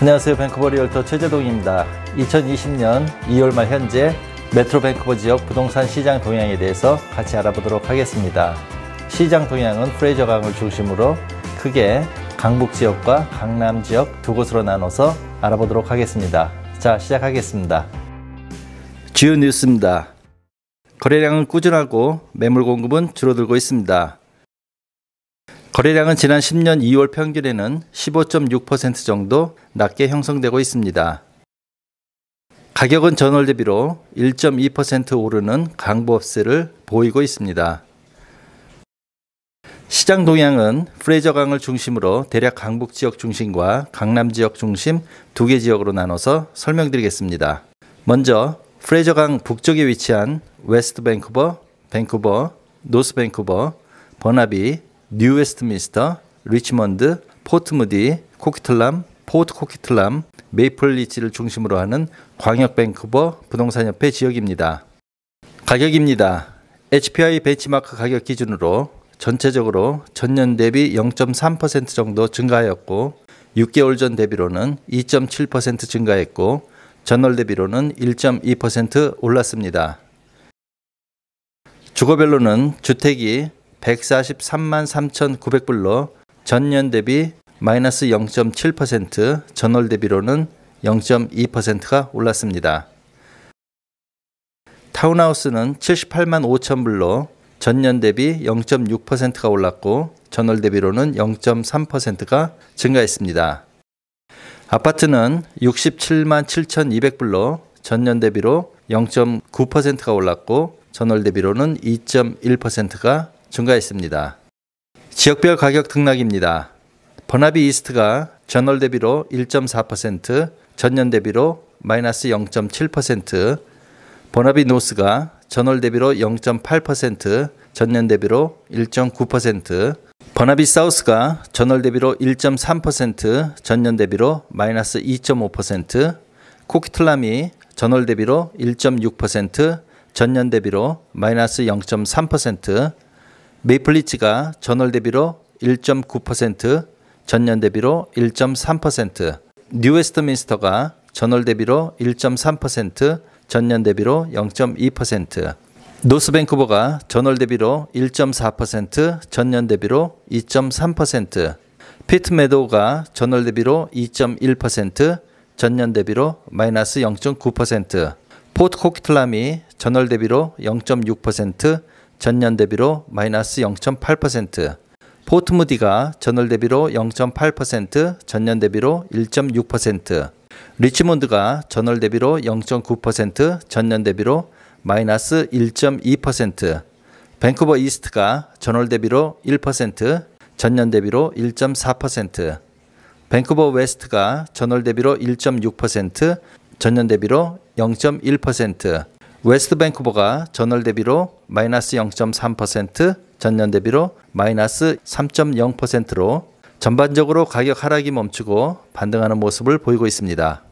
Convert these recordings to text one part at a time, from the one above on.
안녕하세요. 밴쿠버 리얼터 최재동입니다. 2020년 2월 말 현재 메트로 밴쿠버 지역 부동산 시장 동향에 대해서 같이 알아보도록 하겠습니다. 시장 동향은 프레이저 강을 중심으로 크게 강북 지역과 강남 지역 두 곳으로 나눠서 알아보도록 하겠습니다. 자, 시작하겠습니다. 주요 뉴스입니다. 거래량은 꾸준하고 매물 공급은 줄어들고 있습니다. 거래량은 지난 10년 2월 평균에는 15.6% 정도 낮게 형성되고 있습니다. 가격은 전월 대비로 1.2% 오르는 강보업세를 보이고 있습니다. 시장 동향은 프레저강을 중심으로 대략 강북 지역 중심과 강남 지역 중심 두 개 지역으로 나눠서 설명드리겠습니다. 먼저 프레저강 북쪽에 위치한 웨스트 밴쿠버, 밴쿠버, 노스 밴쿠버, 버나비, 뉴웨스트민스터, 리치먼드, 포트무디, 코키틀람, 포트 코키틀람, 메이플리치를 중심으로 하는 광역 뱅크버 부동산협회 지역입니다. 가격입니다. HPI 벤치마크 가격 기준으로 전체적으로 전년 대비 0.3% 정도 증가하였고 6개월 전 대비로는 2.7% 증가했고 전월 대비로는 1.2% 올랐습니다. 주거별로는 주택이 143만 3,900불로 전년 대비 마이너스 0.7%, 전월 대비로는 0.2%가 올랐습니다. 타운하우스는 78만 5천불로 전년 대비 0.6%가 올랐고 전월 대비로는 0.3%가 증가했습니다. 아파트는 67만 7 2 0불로 전년 대비로 0.9%가 올랐고 전월 대비로는 2.1%가 증가했습니다. 지역별 가격 등락입니다. 버나비 이스트가 전월 대비로 1.4%, 전년 대비로 마이너스 0.7%, 버나비 노스가 전월 대비로 0.8%, 전년 대비로 1.9%, 버나비 사우스가 전월 대비로 1.3%, 전년 대비로 마이너스 2.5%, 코키틀람이 전월 대비로 1.6%, 전년 대비로 마이너스 0.3%, 메이플리츠가 전월 대비로 1.9%, 전년 대비로 1.3%, 뉴웨스트민스터가 전월 대비로 1.3%, 전년 대비로 0.2%, 노스뱅크버가 전월 대비로 1.4%, 전년 대비로 2.3%, 피트메도우가 전월 대비로 2.1%, 전년 대비로 마이너스 0.9%, 포트코키틀람이 전월 대비로 0.6%, 전년 대비로 마이너스 0.8%, 포트무디가 전월 대비로 0.8%, 전년 대비로 1.6%, 리치몬드가 전월 대비로 0.9%, 전년 대비로 마이너스 1.2%, 밴쿠버 이스트가 전월 대비로 1%, 전년 대비로 1.4%, 밴쿠버 웨스트가 전월 대비로 1.6%, 전년 대비로 0.1%, 웨스트 밴쿠버가 전월 대비로 마이너스 0.3%, 전년 대비로 마이너스 3.0%로 전반적으로 가격 하락이 멈추고 반등하는 모습을 보이고 있습니다.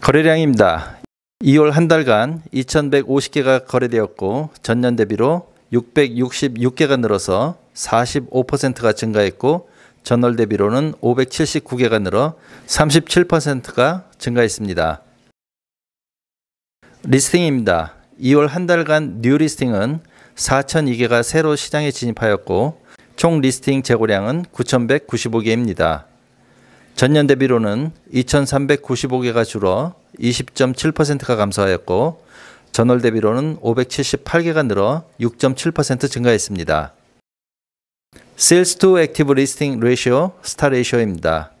거래량입니다. 2월 한 달간 2,150개가 거래되었고 전년 대비로 666개가 늘어서 45%가 증가했고 전월 대비로는 579개가 늘어 37%가 증가했습니다. 리스팅입니다. 2월 한 달간 뉴 리스팅은 4,002개가 새로 시장에 진입하였고 총 리스팅 재고량은 9,195개입니다. 전년 대비로는 2,395개가 줄어 20.7%가 감소하였고 전월 대비로는 578개가 늘어 6.7% 증가했습니다. Sales to Active Listing Ratio, 스타 레이쇼입니다.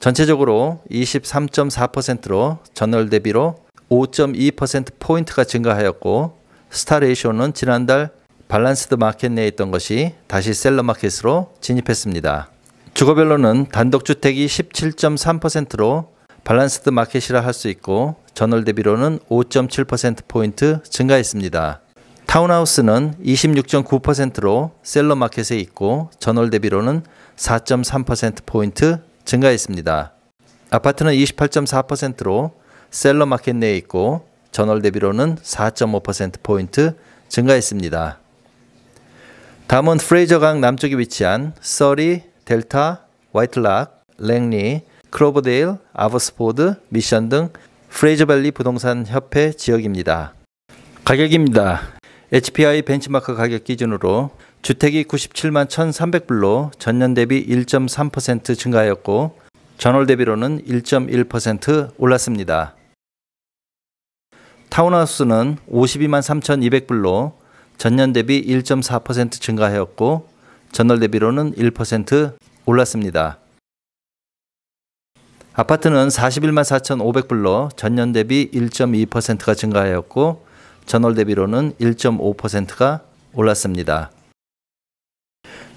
전체적으로 23.4%로 전월 대비로 5.2%포인트가 증가하였고 스타레이쇼는 지난달 발란스드 마켓 내에 있던 것이 다시 셀러 마켓으로 진입했습니다. 주거별로는 단독주택이 17.3%로 발란스드 마켓이라 할 수 있고 전월 대비로는 5.7%포인트 증가했습니다. 타운하우스는 26.9%로 셀러 마켓에 있고 전월 대비로는 4.3%포인트 증가했습니다. 아파트는 28.4%로 셀러마켓 내에 있고 전월 대비로는 4.5%포인트 증가했습니다. 다음은 프레이저강 남쪽에 위치한 서리, 델타, 와이틀락, 랭리, 크로버데일, 아버스포드, 미션 등 프레이저밸리 부동산협회 지역입니다. 가격입니다. HPI 벤치마크 가격 기준으로 주택이 97만 1,300불로 전년 대비 1.3% 증가하였고 전월 대비로는 1.1% 올랐습니다. 타운하우스는 52만 3,200불로 전년 대비 1.4% 증가하였고 전월 대비로는 1% 올랐습니다. 아파트는 41만 4,500불로 전년 대비 1.2%가 증가하였고 전월 대비로는 1.5%가 올랐습니다.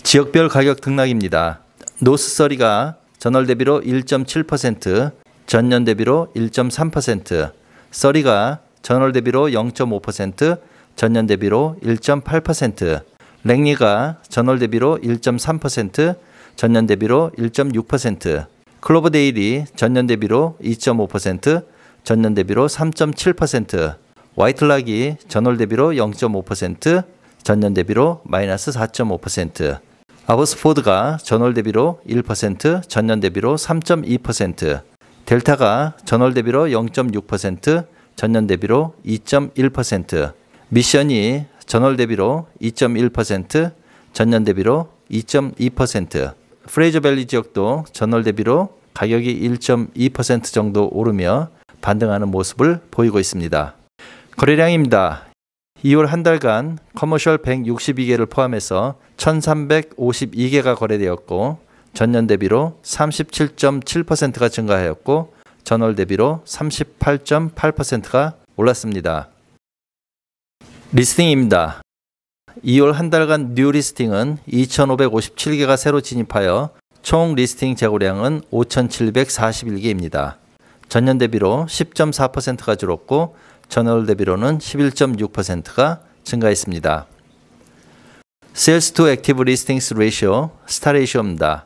지역별 가격 등락입니다. 노스서리가 전월 대비로 1.7%, 전년 대비로 1.3%, 서리가 전월 대비로 0.5%, 전년 대비로 1.8%, 랭리가 전월 대비로 1.3%, 전년 대비로 1.6%, 클로버 데일이 전년 대비로 2.5%, 전년 대비로 3.7%, 와이틀락이 전월 대비로 0.5%, 전년 대비로 마이너스 4.5%, 아버스포드가 전월 대비로 1%, 전년 대비로 3.2%, 델타가 전월 대비로 0.6%, 전년 대비로 2.1%, 미션이 전월 대비로 2.1%, 전년 대비로 2.2%, 프레이저밸리 지역도 전월 대비로 가격이 1.2% 정도 오르며 반등하는 모습을 보이고 있습니다. 거래량입니다. 2월 한 달간 커머셜 162개를 포함해서 1352개가 거래되었고 전년 대비로 37.7%가 증가하였고 전월 대비로 38.8%가 올랐습니다. 리스팅입니다. 2월 한 달간 뉴 리스팅은 2,557개가 새로 진입하여 총 리스팅 재고량은 5,741개입니다. 전년 대비로 10.4%가 줄었고 전월 대비로는 11.6%가 증가했습니다. Sales to Active Listings Ratio, 스타 레이쇼입니다.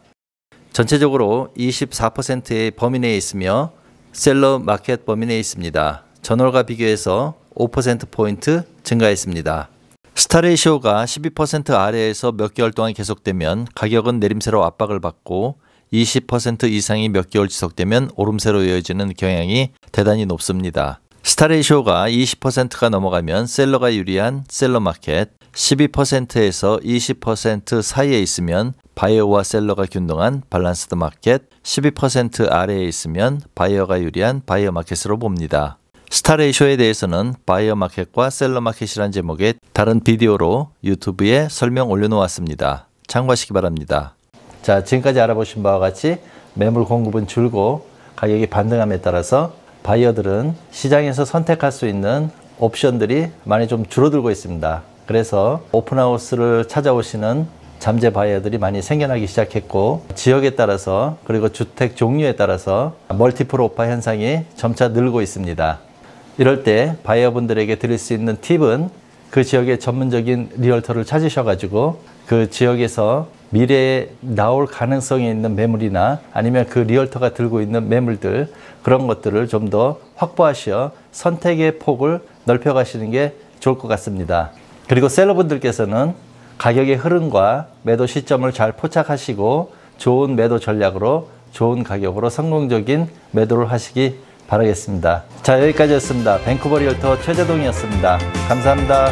전체적으로 24%의 범위 내에 있으며 셀러 마켓 범위 내에 있습니다. 전월과 비교해서 5%포인트 증가했습니다. 스타레이쇼가12% 아래에서 몇 개월 동안 계속되면 가격은 내림세로 압박을 받고 20% 이상이 몇 개월 지속되면 오름세로 이어지는 경향이 대단히 높습니다. 스타레이쇼가 20%가 넘어가면 셀러가 유리한 셀러 마켓, 12%에서 20% 사이에 있으면 바이어와 셀러가 균등한 발란스드 마켓 12% 아래에 있으면 바이어가 유리한 바이어 마켓으로 봅니다. 스타레이쇼에 대해서는 바이어 마켓과 셀러 마켓이란 제목의 다른 비디오로 유튜브에 설명 올려놓았습니다. 참고하시기 바랍니다. 자, 지금까지 알아보신 바와 같이 매물 공급은 줄고 가격이 반등함에 따라서 바이어들은 시장에서 선택할 수 있는 옵션들이 많이 좀 줄어들고 있습니다. 그래서 오픈하우스를 찾아오시는 잠재 바이어들이 많이 생겨나기 시작했고 지역에 따라서 그리고 주택 종류에 따라서 멀티플 오파 현상이 점차 늘고 있습니다. 이럴 때 바이어분들에게 드릴 수 있는 팁은 그 지역의 전문적인 리얼터를 찾으셔가지고 그 지역에서 미래에 나올 가능성이 있는 매물이나 아니면 그 리얼터가 들고 있는 매물들 그런 것들을 좀 더 확보하시어 선택의 폭을 넓혀 가시는 게 좋을 것 같습니다. 그리고 셀러분들께서는 가격의 흐름과 매도 시점을 잘 포착하시고 좋은 매도 전략으로 좋은 가격으로 성공적인 매도를 하시기 바라겠습니다. 자 여기까지였습니다. 밴쿠버 리얼터 최재동이었습니다. 감사합니다.